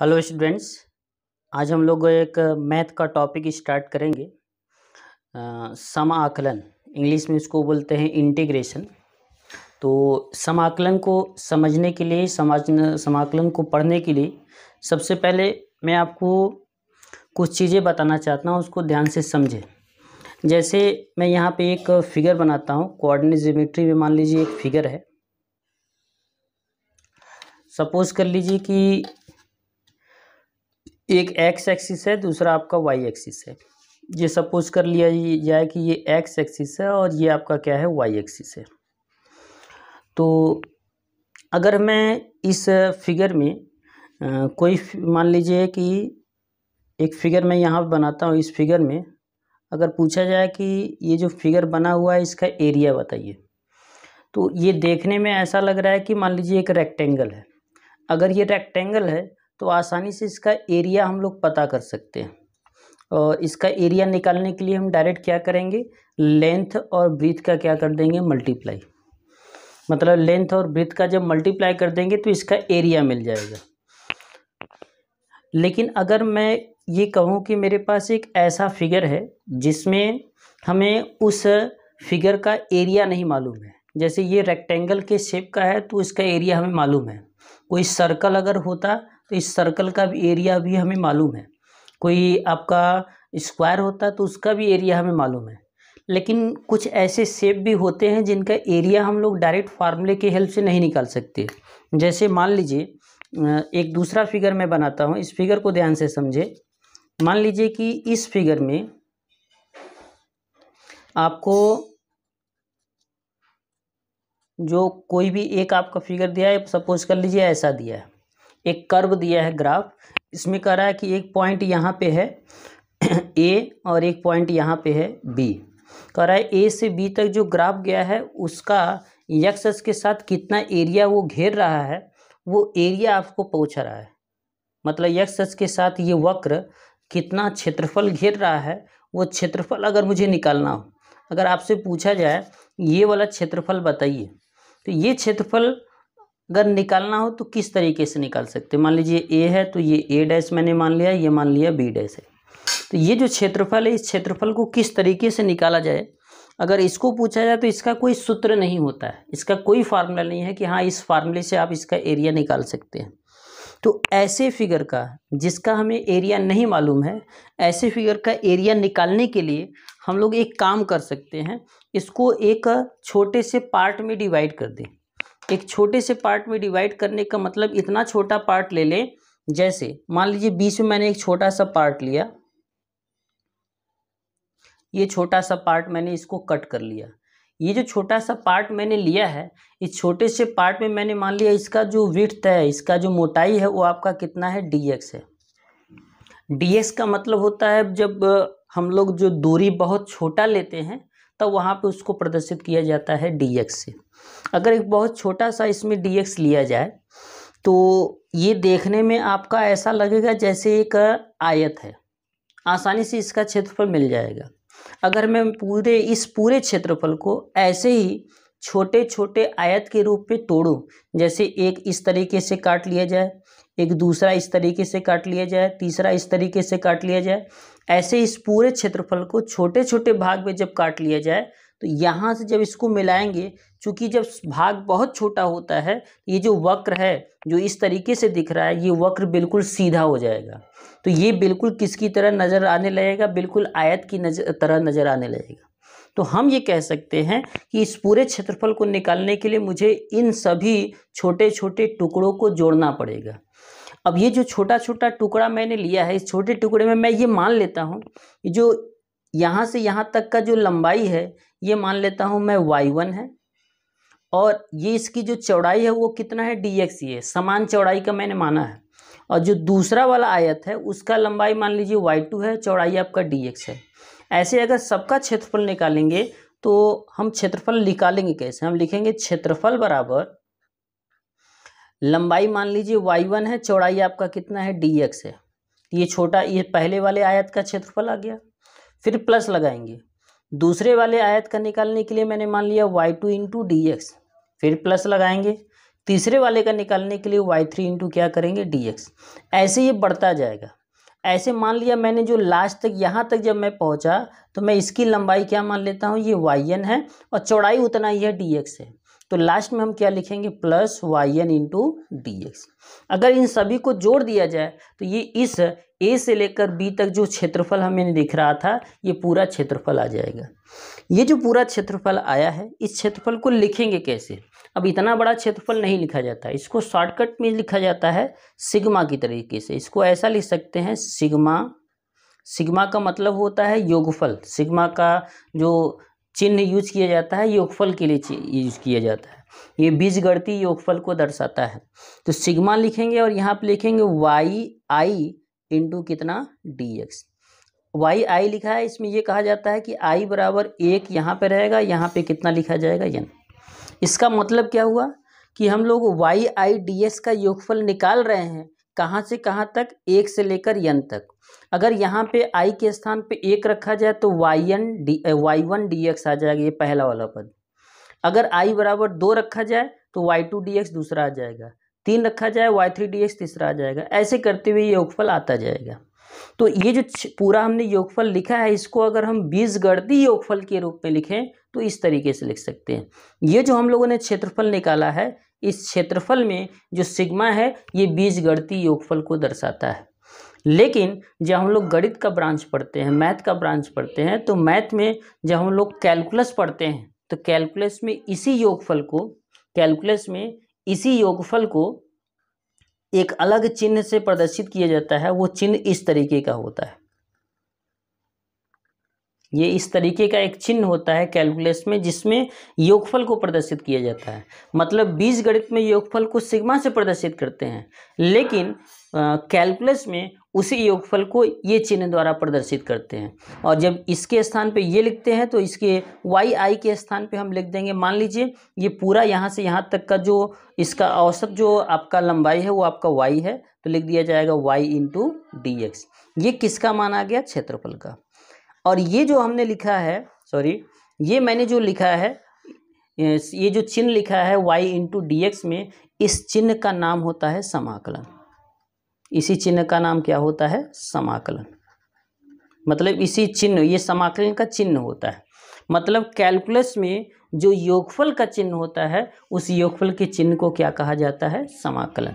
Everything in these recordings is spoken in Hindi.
हेलो स्टूडेंट्स आज हम लोग एक मैथ का टॉपिक स्टार्ट करेंगे आकलन इंग्लिश में इसको बोलते हैं इंटीग्रेशन तो समाकलन को समझने के लिए समाज समाकलन को पढ़ने के लिए सबसे पहले मैं आपको कुछ चीज़ें बताना चाहता हूँ उसको ध्यान से समझें जैसे मैं यहाँ पे एक फिगर बनाता हूँ कोऑर्डिनेट ज्योमेट्री में मान लीजिए एक फिगर है सपोज़ कर लीजिए कि एक एक्स एक्सिस है दूसरा आपका वाई एक्सिस है ये सपोज कर लिया जाए कि ये एक्स एक्सिस है और ये आपका क्या है वाई एक्सिस है तो अगर मैं इस फिगर में कोई मान लीजिए कि एक फिगर मैं यहाँ बनाता हूँ इस फिगर में अगर पूछा जाए कि ये जो फिगर बना हुआ है इसका एरिया बताइए तो ये देखने में ऐसा लग रहा है कि मान लीजिए एक रेक्टेंगल है अगर ये रेक्टेंगल है तो आसानी से इसका एरिया हम लोग पता कर सकते हैं और इसका एरिया निकालने के लिए हम डायरेक्ट क्या करेंगे लेंथ और ब्रीथ का क्या कर देंगे मल्टीप्लाई मतलब लेंथ और ब्रिथ का जब मल्टीप्लाई कर देंगे तो इसका एरिया मिल जाएगा लेकिन अगर मैं ये कहूँ कि मेरे पास एक ऐसा फिगर है जिसमें हमें उस फिगर का एरिया नहीं मालूम है जैसे ये रेक्टेंगल के शेप का है तो इसका एरिया हमें मालूम है कोई सर्कल अगर होता तो इस सर्कल का भी एरिया भी हमें मालूम है कोई आपका स्क्वायर होता है तो उसका भी एरिया हमें मालूम है लेकिन कुछ ऐसे शेप भी होते हैं जिनका एरिया हम लोग डायरेक्ट फार्मूले की हेल्प से नहीं निकाल सकते जैसे मान लीजिए एक दूसरा फिगर मैं बनाता हूँ इस फिगर को ध्यान से समझे मान लीजिए कि इस फिगर में आपको जो कोई भी एक आपका फिगर दिया है सपोज कर लीजिए ऐसा दिया है एक कर्व दिया है ग्राफ इसमें कह रहा है कि एक पॉइंट यहाँ पे है ए और एक पॉइंट यहाँ पे है बी कह रहा है ए से बी तक जो ग्राफ गया है उसका यक्सस के साथ कितना एरिया वो घेर रहा है वो एरिया आपको पहुँच रहा है मतलब यक्सस के साथ ये वक्र कितना क्षेत्रफल घेर रहा है वो क्षेत्रफल अगर मुझे निकालना हो अगर आपसे पूछा जाए ये वाला क्षेत्रफल बताइए तो ये क्षेत्रफल अगर निकालना हो तो किस तरीके से निकाल सकते हैं मान लीजिए ए है तो ये ए डैश मैंने मान लिया ये मान लिया बी डैश है तो ये जो क्षेत्रफल है इस क्षेत्रफल को किस तरीके से निकाला जाए अगर इसको पूछा जाए तो इसका कोई सूत्र नहीं होता है इसका कोई फार्मूला नहीं है कि हाँ इस फार्मूले से आप इसका एरिया निकाल सकते हैं तो ऐसे फिगर का जिसका हमें एरिया नहीं मालूम है ऐसे फिगर का एरिया निकालने के लिए हम लोग एक काम कर सकते हैं इसको एक छोटे से पार्ट में डिवाइड कर दें एक छोटे से पार्ट में डिवाइड करने का मतलब इतना छोटा पार्ट ले लें जैसे मान लीजिए बीच में मैंने एक छोटा सा पार्ट लिया ये छोटा सा पार्ट मैंने इसको कट कर लिया ये जो छोटा सा पार्ट मैंने लिया है इस छोटे से पार्ट में मैंने मान लिया इसका जो विथ है इसका जो मोटाई है वो आपका कितना है डी एक्स है डी एक्स का मतलब होता है जब हम लोग जो दूरी बहुत छोटा लेते हैं तब तो वहाँ पे उसको प्रदर्शित किया जाता है डी से अगर एक बहुत छोटा सा इसमें डी लिया जाए तो ये देखने में आपका ऐसा लगेगा जैसे एक आयत है आसानी से इसका क्षेत्रफल मिल जाएगा अगर मैं पूरे इस पूरे क्षेत्रफल को ऐसे ही छोटे छोटे आयत के रूप में तोड़ो जैसे एक इस तरीके से काट लिया जाए एक दूसरा इस तरीके से काट लिया जाए तीसरा इस तरीके से काट लिया जाए ऐसे इस पूरे क्षेत्रफल को छोटे छोटे भाग में जब काट लिया जाए तो यहाँ से जब इसको मिलाएंगे चूँकि जब भाग बहुत छोटा होता है ये जो वक्र है जो इस तरीके से दिख रहा है ये वक्र बिल्कुल सीधा हो जाएगा तो ये बिल्कुल किसकी तरह नज़र आने लगेगा बिल्कुल आयत की नजर तरह नज़र आने लगेगा तो हम ये कह सकते हैं कि इस पूरे क्षेत्रफल को निकालने के लिए मुझे इन सभी छोटे छोटे टुकड़ों को जोड़ना पड़ेगा अब ये जो छोटा छोटा टुकड़ा मैंने लिया है इस छोटे टुकड़े में मैं ये मान लेता हूँ जो यहाँ से यहाँ तक का जो लंबाई है ये मान लेता हूँ मैं वाई वन है और ये इसकी जो चौड़ाई है वो कितना है डी एक्स ये समान चौड़ाई का मैंने माना है और जो दूसरा वाला आयत है उसका लंबाई मान लीजिए वाई टू है चौड़ाई आपका डी एक्स है ऐसे अगर सबका क्षेत्रफल निकालेंगे तो हम क्षेत्रफल निकालेंगे कैसे हम लिखेंगे क्षेत्रफल बराबर लंबाई मान लीजिए वाई वन है चौड़ाई आपका कितना है डी एक्स है ये छोटा ये पहले वाले आयत का क्षेत्रफल आ गया फिर प्लस लगाएंगे दूसरे वाले आयत का निकालने के लिए मैंने मान लिया Y two into D X फिर प्लस लगाएंगे तीसरे वाले का निकालने के लिए वाई थ्री इंटू क्या करेंगे डी एक्स ऐसे ये बढ़ता जाएगा ऐसे मान लिया मैंने जो लास्ट तक यहाँ तक जब मैं पहुँचा तो मैं इसकी लंबाई क्या मान लेता हूँ ये वाई एन है और चौड़ाई उतना ही है डी एक्स है तो लास्ट में हम क्या लिखेंगे plus Y N into D X अगर इन सभी को जोड़ दिया जाए तो ये इस ए से लेकर बी तक जो क्षेत्रफल हमें दिख रहा था ये पूरा क्षेत्रफल आ जाएगा ये जो पूरा क्षेत्रफल आया है इस क्षेत्रफल को लिखेंगे कैसे अब इतना बड़ा क्षेत्रफल नहीं लिखा जाता इसको शॉर्टकट में लिखा जाता है सिग्मा की तरीके से इसको ऐसा लिख सकते हैं सिग्मा सिग्मा का मतलब होता है योगफल सिग्मा का जो चिन्ह यूज किया जाता है योगफल के लिए यूज किया जाता है ये बीज गणती योगफल को दर्शाता है तो सिग्मा लिखेंगे और यहाँ पे लिखेंगे वाई आई इंटू कितना डी एक्स वाई आई लिखा है इसमें ये कहा जाता है कि आई बराबर एक यहाँ पे रहेगा यहाँ पे कितना लिखा जाएगा यन इसका मतलब क्या हुआ कि हम लोग वाई आई डी एस का योगफल निकाल रहे हैं कहाँ से कहाँ तक एक से लेकर यन तक अगर यहाँ पे आई के स्थान पे एक रखा जाए तो Y N D Y one D X आ जाएगा ये पहला वाला पद अगर आई बराबर दो रखा जाए तो वाई टू डी एक्स दूसरा आ जाएगा तीन रखा जाए वाई थ्री डी एक्स तीसरा आ जाएगा ऐसे करते हुए ये योगफल आता जाएगा तो ये जो पूरा हमने योगफल लिखा है इसको अगर हम बीज गणती योगफल के रूप में लिखें तो इस तरीके से लिख सकते हैं ये जो हम लोगों ने क्षेत्रफल निकाला है इस क्षेत्रफल में जो सिग्मा है ये बीज गणितीय योगफल को दर्शाता है लेकिन जब हम लोग गणित का ब्रांच पढ़ते हैं मैथ का ब्रांच पढ़ते हैं तो मैथ में जब हम लोग कैलकुलस पढ़ते हैं तो कैलकुलस में इसी योगफल को कैलकुलस में इसी योगफल को एक अलग चिन्ह से प्रदर्शित किया जाता है वो चिन्ह इस तरीके का होता है ये इस तरीके का एक चिन्ह होता है कैलकुलस में जिसमें योगफल को प्रदर्शित किया जाता है मतलब बीज गणित में योगफल को सिग्मा से प्रदर्शित करते हैं लेकिन कैलकुलस में उसी योगफल को ये चिन्ह द्वारा प्रदर्शित करते हैं और जब इसके स्थान पे ये लिखते हैं तो इसके वाई आई के स्थान पे हम लिख देंगे मान लीजिए ये पूरा यहाँ से यहाँ तक का जो इसका औसत जो आपका लंबाई है वो आपका वाई है तो लिख दिया जाएगा वाई इंटू डी एक्स ये किसका माना गया क्षेत्रफल का और ये जो हमने लिखा है सॉरी ये मैंने जो लिखा है ये जो चिन्ह लिखा है y इंटू डी में इस चिन्ह का नाम होता है समाकलन इसी चिन्ह का नाम क्या होता है समाकलन मतलब इसी चिन्ह ये समाकलन का चिन्ह होता है मतलब कैलकुलस में जो योगफल का चिन्ह होता है उस योगफल के चिन्ह को क्या कहा जाता है समाकलन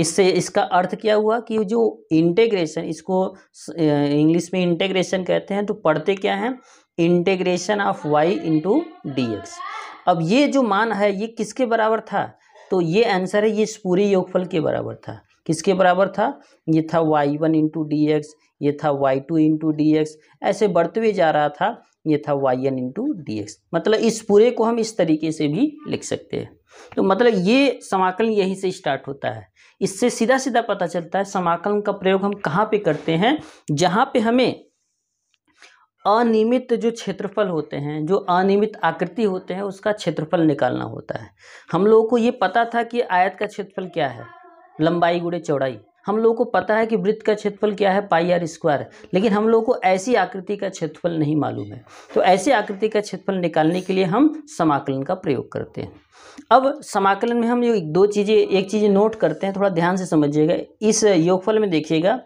इससे इसका अर्थ क्या हुआ कि जो इंटेग्रेशन इसको इंग्लिश में इंटेग्रेशन कहते हैं तो पढ़ते क्या हैं integration of Y into D X अब ये जो मान है ये किसके बराबर था तो ये आंसर है ये इस पूरे योगफल के बराबर था किसके बराबर था ये था Y one into D X ये था Y two into D X ऐसे बढ़ते हुए जा रहा था ये था Y N into D X मतलब इस पूरे को हम इस तरीके से भी लिख सकते हैं तो मतलब ये समाकलन यहीं से स्टार्ट होता है इससे सीधा सीधा पता चलता है समाकलन का प्रयोग हम कहाँ पे करते हैं जहाँ पे हमें अनियमित जो क्षेत्रफल होते हैं जो अनियमित आकृति होते हैं उसका क्षेत्रफल निकालना होता है हम लोगों को ये पता था कि आयत का क्षेत्रफल क्या है लंबाई गुड़े चौड़ाई हम लोगों को पता है कि वृत्त का क्षेत्रफल क्या है पाई आर स्क्वायर लेकिन हम लोग को ऐसी आकृति का क्षेत्रफल नहीं मालूम है तो ऐसी आकृति का क्षेत्रफल निकालने के लिए हम समाकलन का प्रयोग करते हैं अब समाकलन में हम दो चीज़ें एक चीज़ें नोट करते हैं थोड़ा ध्यान से समझिएगा इस योगफल में देखिएगा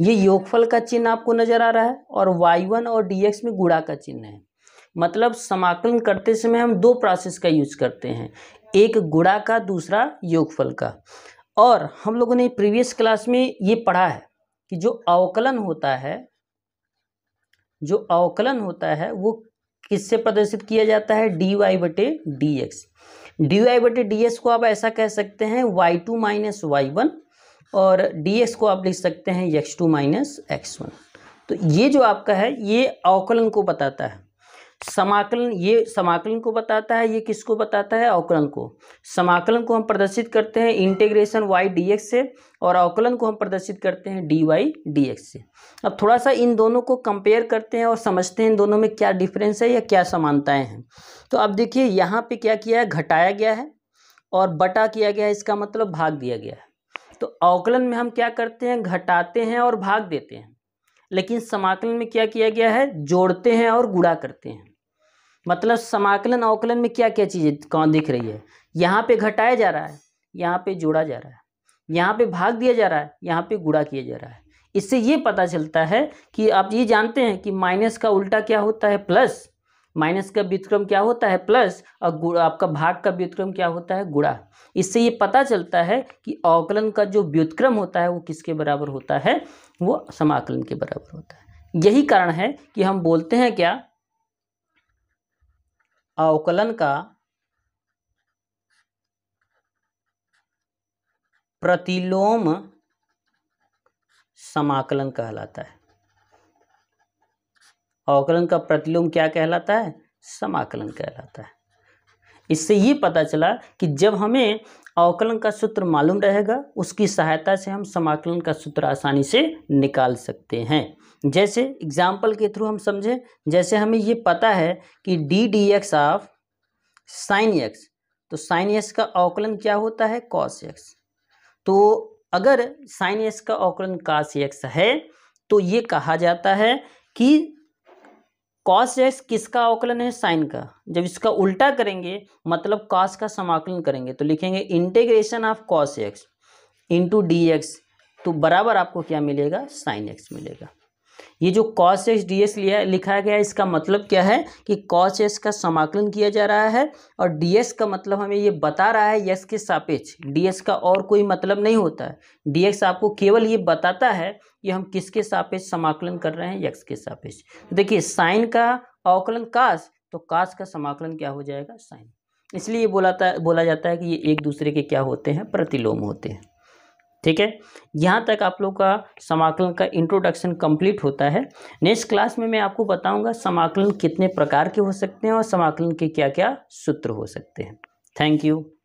ये योगफल का चिन्ह आपको नजर आ रहा है और y1 और dx में गुड़ा का चिन्ह है मतलब समाकलन करते समय हम दो प्रोसेस का यूज करते हैं एक गुड़ा का दूसरा योगफल का और हम लोगों ने प्रीवियस क्लास में ये पढ़ा है कि जो अवकलन होता है जो अवकलन होता है वो किससे प्रदर्शित किया जाता है डी वाई बटे डी एक्स डी वाई बटे डी एक्स को आप ऐसा कह सकते हैं Y two minus Y one और डी एक्स को आप लिख सकते हैं X two minus X one तो ये जो आपका है ये अवकलन को बताता है समाकलन ये समाकलन को बताता है ये किसको बताता है अवकलन को समाकलन को हम प्रदर्शित करते हैं इंटेग्रेशन वाई डी एक्स से और अवकलन को हम प्रदर्शित करते हैं डी वाई डी एक्स से अब थोड़ा सा इन दोनों को कंपेयर करते हैं और समझते हैं इन दोनों में क्या डिफरेंस है या क्या समानताएं हैं तो अब देखिए यहाँ पे क्या किया है घटाया गया है और बटा किया गया है इसका मतलब भाग दिया गया है तो अवकलन में हम क्या करते हैं घटाते हैं और भाग देते हैं लेकिन समाकलन में क्या किया गया है जोड़ते हैं और गुड़ा करते हैं मतलब समाकलन अवकलन में क्या क्या चीज़ें कौन दिख रही है यहाँ पे घटाया जा रहा है यहाँ पे जोड़ा जा रहा है यहाँ पे भाग दिया जा रहा है यहाँ पे गुड़ा किया जा रहा है इससे ये पता चलता है कि आप ये जानते हैं कि माइनस का उल्टा क्या होता है प्लस माइनस का व्युतक्रम क्या होता है प्लस और आपका भाग का व्युतक्रम क्या होता है गुड़ा इससे ये पता चलता है कि अवकलन का जो व्युतक्रम होता है वो किसके बराबर होता है वो समाकलन के बराबर होता है यही कारण है कि हम बोलते हैं क्या अवकलन का प्रतिलोम समाकलन कहलाता है अवकलन का प्रतिलोम क्या कहलाता है समाकलन कहलाता है इससे ये पता चला कि जब हमें अवकलन का सूत्र मालूम रहेगा उसकी सहायता से हम समाकलन का सूत्र आसानी से निकाल सकते हैं जैसे एग्जाम्पल के थ्रू हम समझें जैसे हमें ये पता है कि D D X of sine X तो साइन एक्स का अवकलन क्या होता है कॉस एक्स तो अगर साइन एक्स का अवकलन कॉस एक्स है तो ये कहा जाता है कि कॉस एक्स किसका अवकलन है साइन का जब इसका उल्टा करेंगे मतलब कॉस का समाकलन करेंगे तो लिखेंगे integration of cos X into D X तो बराबर आपको क्या मिलेगा साइन एक्स मिलेगा ये जो कॉस एस डी एस लिया लिखा गया है इसका मतलब क्या है कि कॉस एस का समाकलन किया जा रहा है और डी एस का मतलब हमें ये बता रहा है यस के सापेक्ष डी एस का और कोई मतलब नहीं होता है डी एक्स आपको केवल ये बताता है कि हम किसके सापेक्ष समाकलन कर रहे हैं यक्स के सापेक्ष तो देखिए साइन का अवकलन काश तो काश का समाकलन क्या हो जाएगा साइन इसलिए बोला था बोला जाता है कि ये एक दूसरे के क्या होते हैं प्रतिलोम होते हैं ठीक है यहाँ तक आप लोग का समाकलन का इंट्रोडक्शन कंप्लीट होता है नेक्स्ट क्लास में मैं आपको बताऊंगा समाकलन कितने प्रकार के हो सकते हैं और समाकलन के क्या क्या सूत्र हो सकते हैं थैंक यू